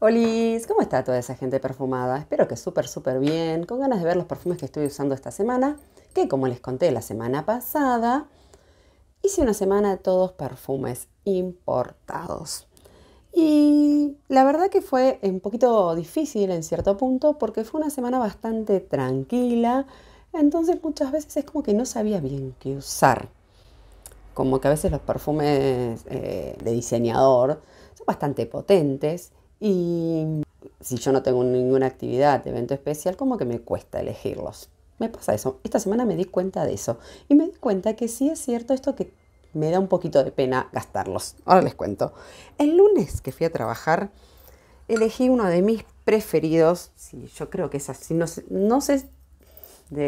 ¡Hola! ¿cómo está toda esa gente perfumada? Espero que súper, súper bien, con ganas de ver los perfumes que estoy usando esta semana, que como les conté la semana pasada, hice una semana de todos perfumes importados. Y la verdad que fue un poquito difícil en cierto punto porque fue una semana bastante tranquila, entonces muchas veces es como que no sabía bien qué usar. Como que a veces los perfumes eh, de diseñador son bastante potentes y si yo no tengo ninguna actividad, evento especial, como que me cuesta elegirlos. Me pasa eso. Esta semana me di cuenta de eso. Y me di cuenta que sí es cierto esto que me da un poquito de pena gastarlos. Ahora les cuento. El lunes que fui a trabajar, elegí uno de mis preferidos. Si yo creo que es así. No sé,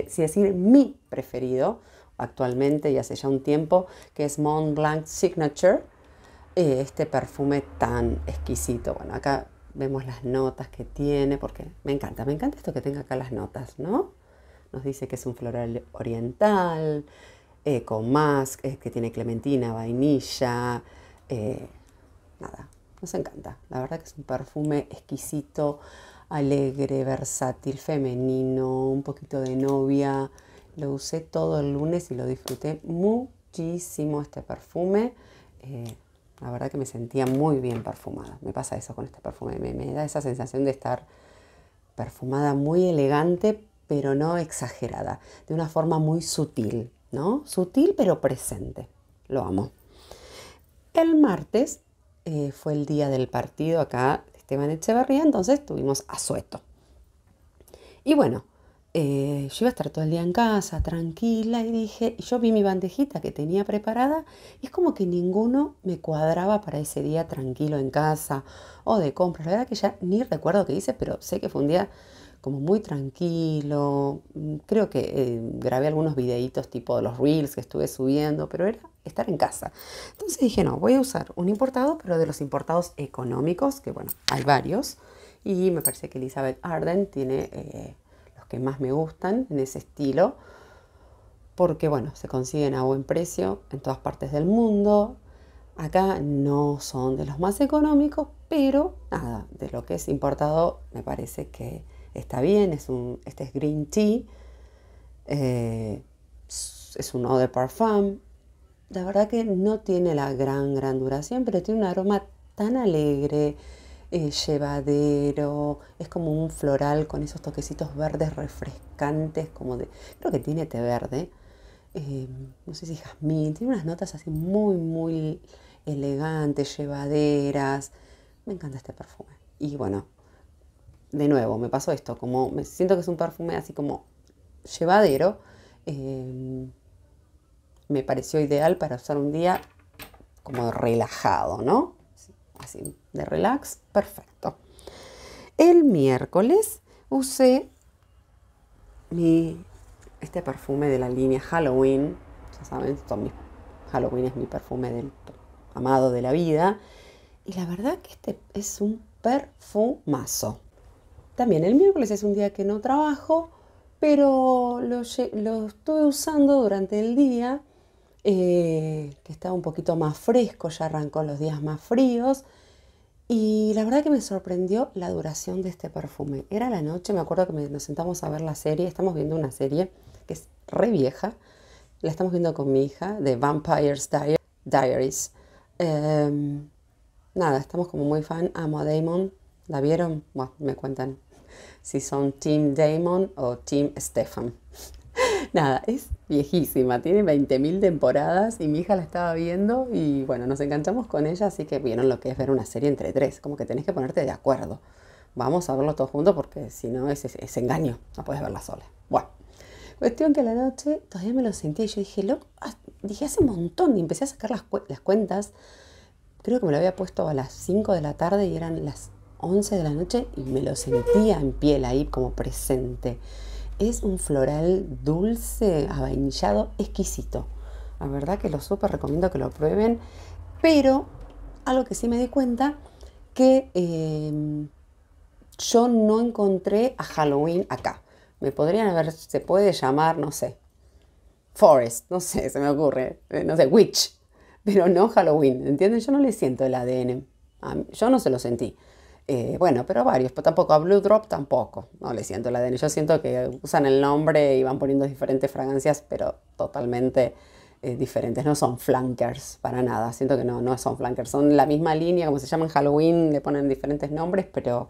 si decir mi preferido actualmente y hace ya un tiempo, que es Mont Blanc Signature eh, este perfume tan exquisito. Bueno, acá vemos las notas que tiene, porque me encanta, me encanta esto que tenga acá las notas, ¿no? Nos dice que es un floral oriental, eh, con más eh, que tiene clementina, vainilla, nada, nos encanta. La verdad que es un perfume exquisito, alegre, versátil, femenino, un poquito de novia. Lo usé todo el lunes y lo disfruté muchísimo este perfume. La verdad que me sentía muy bien perfumada. Me pasa eso con este perfume. Me, da esa sensación de estar perfumada muy elegante, pero no exagerada. De una forma muy sutil, ¿no? Sutil pero presente. Lo amo. El martes eh, fue el día del partido acá de Esteban Echeverría, entonces tuvimos asueto. Y bueno, eh, yo iba a estar todo el día en casa, tranquila, y dije, yo vi mi bandejita que tenía preparada, y es como que ninguno me cuadraba para ese día tranquilo en casa o de compras. La verdad que ya ni recuerdo qué hice, pero sé que fue un día como muy tranquilo. Mm, creo que eh, grabé algunos videitos tipo de los reels que estuve subiendo, pero era estar en casa. Entonces dije, no, voy a usar un importado, pero de los importados económicos, que bueno, hay varios. Y me parece que Elizabeth Arden tiene eh, que más me gustan en ese estilo, porque bueno, se consiguen a buen precio en todas partes del mundo. Acá no son de los más económicos, pero nada, de lo que es importado me parece que está bien. Es un, este es Green Tea, eh, es un eau de parfum. La verdad que no tiene la gran, gran duración, pero tiene un aroma tan alegre, eh, llevadero, es como un floral con esos toquecitos verdes refrescantes, como de, creo que tiene té verde, em, no sé si jazmín, tiene unas notas así muy, muy elegantes, llevaderas, me encanta este perfume. Y bueno, de nuevo, me pasó esto, como me siento que es un perfume así como llevadero, em, me pareció ideal para usar un día como relajado, ¿no? así de relax, perfecto. El miércoles usé este perfume de la línea Halloween, ya saben, Halloween es mi perfume del amado de la vida, y la verdad que este es un perfumazo. También el miércoles es un día que no trabajo, pero lo, lo estuve usando durante el día eh, que estaba un poquito más fresco, ya arrancó los días más fríos. Y la verdad que me sorprendió la duración de este perfume. Era la noche, me acuerdo que nos sentamos a ver la serie, estamos viendo una serie que es re vieja, la estamos viendo con mi hija, de Vampire's Diaries. Em, nada, estamos como muy fan, amo a Damon, ¿la vieron? me cuentan si son Team Damon o Team Stefan. Nada, es viejísima, tiene 20.000 temporadas y mi hija la estaba viendo y bueno, nos enganchamos con ella, así que vieron lo que es ver una serie entre tres, como que tenés que ponerte de acuerdo. Vamos a verlo todos juntos porque si no es, es, engaño, no puedes verla sola. Bueno, cuestión que a la noche todavía me lo sentí y yo dije, lo, ah, dije hace un montón y empecé a sacar las, las cuentas. Creo que me lo había puesto a las 5 de la tarde y eran las 11 de la noche y me lo sentía en piel ahí como presente es un floral dulce, avainillado, exquisito. La verdad que lo súper recomiendo que lo prueben, pero algo que sí me di cuenta que em, yo no encontré a Halloween acá. Me podrían haber, se puede llamar, no sé, Forest, no sé, se me ocurre, eh, no sé, Witch, pero no Halloween, ¿entienden? Yo no le siento el ADN, yo no se lo sentí. Eh, bueno, pero varios, pero tampoco a Blue Drop tampoco, no le siento la ADN. Yo siento que usan el nombre y van poniendo diferentes fragancias, pero totalmente eh, diferentes, no son flankers para nada, siento que no, no son flankers, son la misma línea, como se llama en Halloween, le ponen diferentes nombres, pero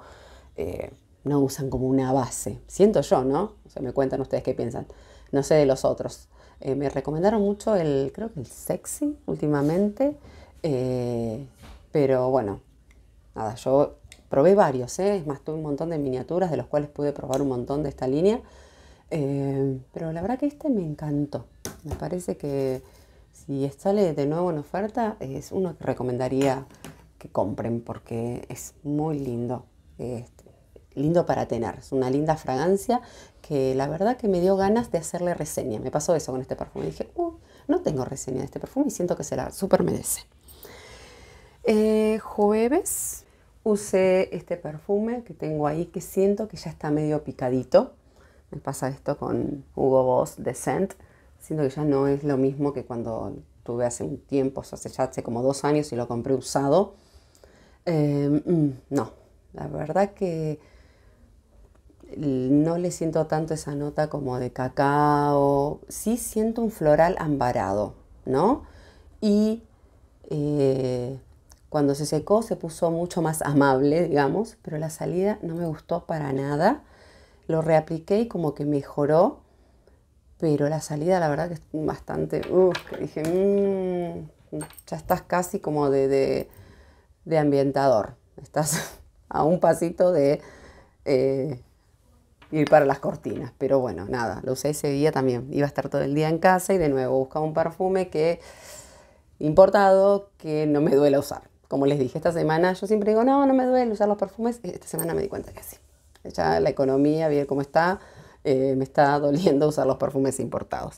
eh, no usan como una base, siento yo, ¿no? O sea, me cuentan ustedes qué piensan, no sé de los otros. me recomendaron mucho el, creo que el sexy últimamente, pero bueno, nada, yo Probé varios, ¿eh? es más, tuve un montón de miniaturas de los cuales pude probar un montón de esta línea. Eh, pero la verdad que este me encantó. Me parece que si sale de nuevo en oferta, es uno que recomendaría que compren porque es muy lindo. lindo para tener, es una linda fragancia que la verdad que me dio ganas de hacerle reseña. Me pasó eso con este perfume. Dije, uh, no tengo reseña de este perfume y siento que se la super merece. Eh, jueves usé este perfume que tengo ahí que siento que ya está medio picadito. Me pasa esto con Hugo Boss de Scent. Siento que ya no es lo mismo que cuando tuve hace un tiempo, o hace ya hace como dos años y lo compré usado. Em, mm, no, la verdad que no le siento tanto esa nota como de cacao. Sí siento un floral ambarado, ¿no? Y cuando se secó se puso mucho más amable, digamos, pero la salida no me gustó para nada. Lo reapliqué y como que mejoró, pero la salida la verdad que es bastante... dije, mmm, ya estás casi como de, ambientador, estás a un pasito de... Eh, ir para las cortinas. Pero bueno, nada, lo usé ese día también. Iba a estar todo el día en casa y de nuevo buscaba un perfume que importado que no me duela usar. Como les dije esta semana, yo siempre digo, no, no me duele usar los perfumes. Esta semana me di cuenta que sí. Ya la economía, bien cómo está, eh, me está doliendo usar los perfumes importados.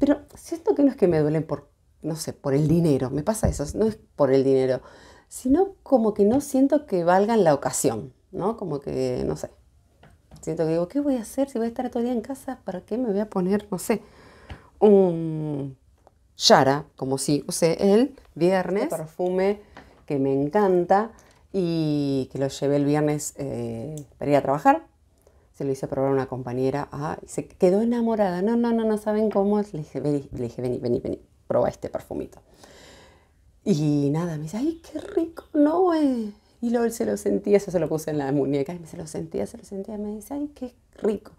Pero siento que no es que me duelen por, no sé, por el dinero. Me pasa eso, no es por el dinero, sino como que no siento que valgan la ocasión, ¿no? Como que, no sé. Siento que digo, ¿qué voy a hacer si voy a estar todo el día en casa? ¿Para qué me voy a poner, no sé, un Yara, como si usé el viernes, este perfume que me encanta y que lo llevé el viernes eh, para ir a trabajar. Se lo hice probar a una compañera ah, y se quedó enamorada. No, no, no, no saben cómo es. Le dije, vení, le dije, vení, vení, vení, proba este perfumito. Y nada, me dice, ay, qué rico, no, eh". Y luego él se lo sentía, eso se lo puse en la muñeca, y me se lo sentía, se lo sentía, me dice, ay, qué rico.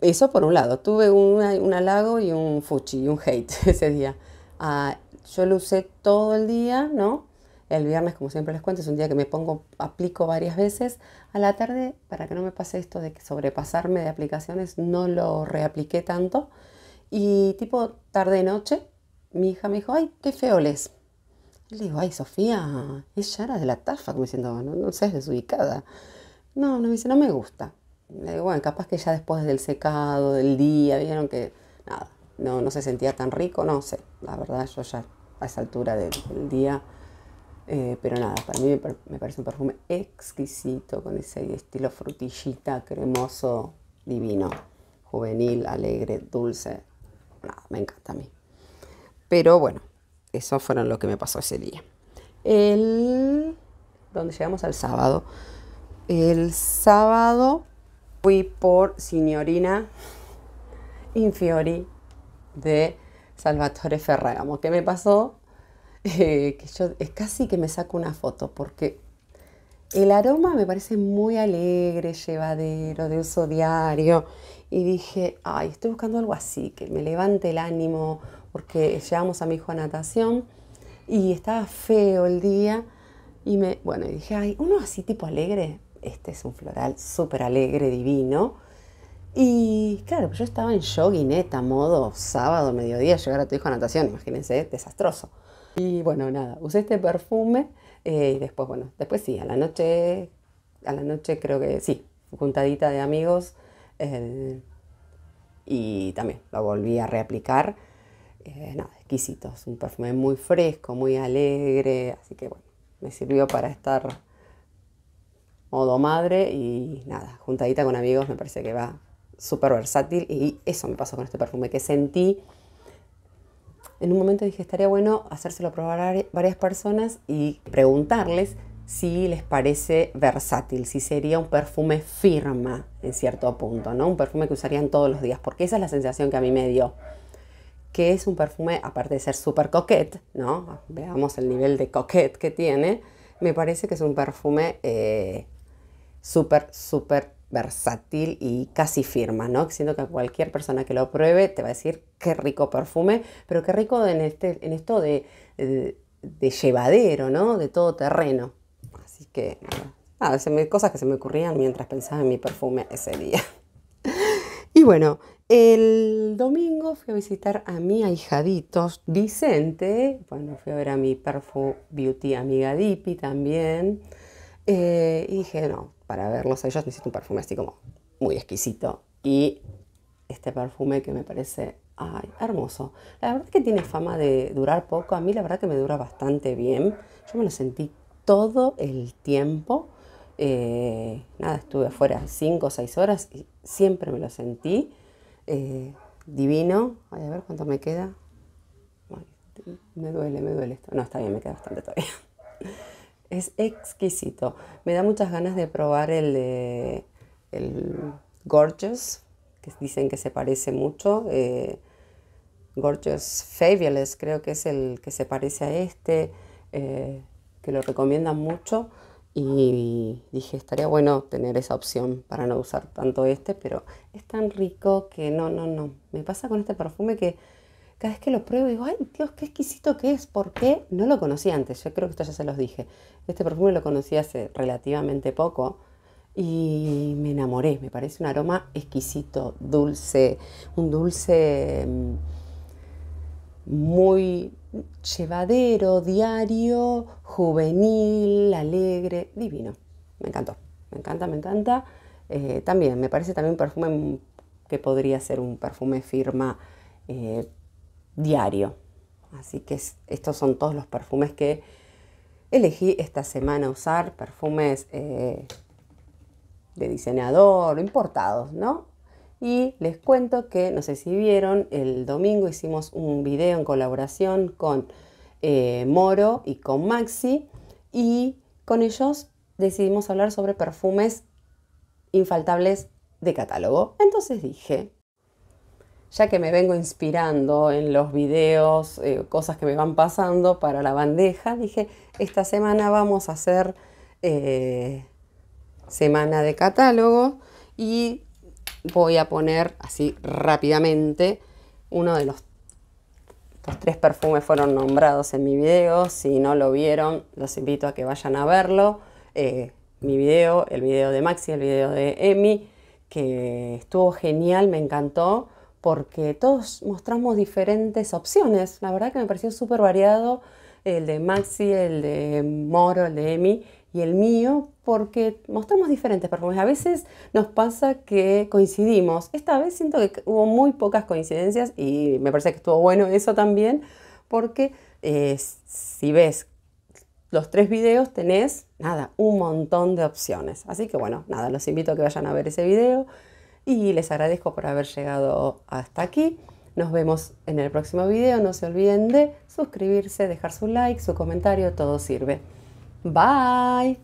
Eso por un lado, tuve un, un halago y un fuchi, un hate ese día. Ah, yo lo usé todo el día, ¿no? El viernes, como siempre les cuento, es un día que me pongo, aplico varias veces. A la tarde, para que no me pase esto de sobrepasarme de aplicaciones, no lo reapliqué tanto. Y tipo tarde-noche, mi hija me dijo, ay, qué feo les. Le digo, ay, Sofía, ella era de la tafa, como diciendo, no, no seas desubicada. No, no me dice, no me gusta. Le digo, bueno, capaz que ya después del secado, del día, vieron que nada, no, no se sentía tan rico, no sé, la verdad yo ya a esa altura del, día. Eh, pero nada, para mí me, parece un perfume exquisito con ese estilo frutillita, cremoso, divino, juvenil, alegre, dulce. Nada, me encanta a mí. Pero bueno, eso fueron lo que me pasó ese día. El. donde llegamos al sábado. El sábado fui por Signorina Infiori de Salvatore Ferragamo. ¿Qué me pasó? Eh, que yo es casi que me saco una foto porque el aroma me parece muy alegre, llevadero, de uso diario. Y dije, ay, estoy buscando algo así, que me levante el ánimo, porque llevamos a mi hijo a natación y estaba feo el día. Y me, bueno, dije, ay, uno así tipo alegre, este es un floral súper alegre, divino. Y claro, pues yo estaba en neta, eh, modo sábado, mediodía, llegar a tu hijo a natación, imagínense, eh, desastroso. Y bueno, nada, usé este perfume eh, y después, bueno, después sí, a la noche, a la noche creo que sí, juntadita de amigos. y también lo volví a reaplicar. nada, exquisito, es un perfume muy fresco, muy alegre, así que bueno, me sirvió para estar modo madre y nada, juntadita con amigos me parece que va súper versátil y eso me pasó con este perfume, que sentí, en un momento dije, estaría bueno hacérselo probar a varias personas y preguntarles si les parece versátil, si sería un perfume firma en cierto punto, ¿no? Un perfume que usarían todos los días, porque esa es la sensación que a mí me dio. Que es un perfume, aparte de ser súper coquete, ¿no? Veamos el nivel de coquete que tiene. Me parece que es un perfume eh, súper, súper versátil y casi firma, ¿no? Siento que a cualquier persona que lo pruebe te va a decir qué rico perfume, pero qué rico en, este, en esto de, de, llevadero, ¿no? De todo terreno. Así que, nada, cosas que se me ocurrían mientras pensaba en mi perfume ese día. Y bueno, el domingo fui a visitar a mi ahijadito Vicente. Bueno, fui a ver a mi perfume Beauty amiga Dipi también. Eh, y dije, no, para verlos a ellos necesito un perfume así como muy exquisito. Y este perfume que me parece ay, hermoso. La verdad que tiene fama de durar poco. A mí la verdad que me dura bastante bien. Yo me lo sentí todo el tiempo. Eh, nada, estuve afuera 5 o 6 horas y siempre me lo sentí. Eh, divino. a ver cuánto me queda. me duele, me duele esto. No, está bien, me queda bastante todavía. Es exquisito. Me da muchas ganas de probar el el Gorgeous, que dicen que se parece mucho. Eh, Gorgeous Fabulous, creo que es el que se parece a este, eh, que lo recomiendan mucho. Y dije, estaría bueno tener esa opción para no usar tanto este, pero es tan rico que no, no, no. Me pasa con este perfume que cada vez que lo pruebo digo, ay Dios, qué exquisito que es, ¿por qué? No lo conocí antes, yo creo que esto ya se los dije. Este perfume lo conocí hace relativamente poco y me enamoré, me parece un aroma exquisito, dulce, un dulce mm, muy llevadero, diario, juvenil, alegre, divino. Me encantó, me encanta, me encanta. Eh, también, me parece también un perfume que podría ser un perfume firma eh, diario. Así que estos son todos los perfumes que elegí esta semana usar, perfumes eh, de diseñador, importados, ¿no? Y les cuento que, no sé si vieron, el domingo hicimos un video en colaboración con eh, Moro y con Maxi y con ellos decidimos hablar sobre perfumes infaltables de catálogo. Entonces dije, ya que me vengo inspirando en los videos, eh, cosas que me van pasando para la bandeja, dije, esta semana vamos a hacer eh, semana de catálogo y voy a poner así rápidamente uno de los, tres perfumes fueron nombrados en mi video, si no lo vieron los invito a que vayan a verlo, eh, mi video, el video de Maxi, el video de Emi, que estuvo genial, me encantó porque todos mostramos diferentes opciones. La verdad que me pareció súper variado el de Maxi, el de Moro, el de Emi y el mío, porque mostramos diferentes perfumes. A veces nos pasa que coincidimos. Esta vez siento que hubo muy pocas coincidencias y me parece que estuvo bueno eso también, porque eh, si ves los tres videos tenés, nada, un montón de opciones. Así que bueno, nada, los invito a que vayan a ver ese video y les agradezco por haber llegado hasta aquí. Nos vemos en el próximo video. No se olviden de suscribirse, dejar su like, su comentario, todo sirve. Bye.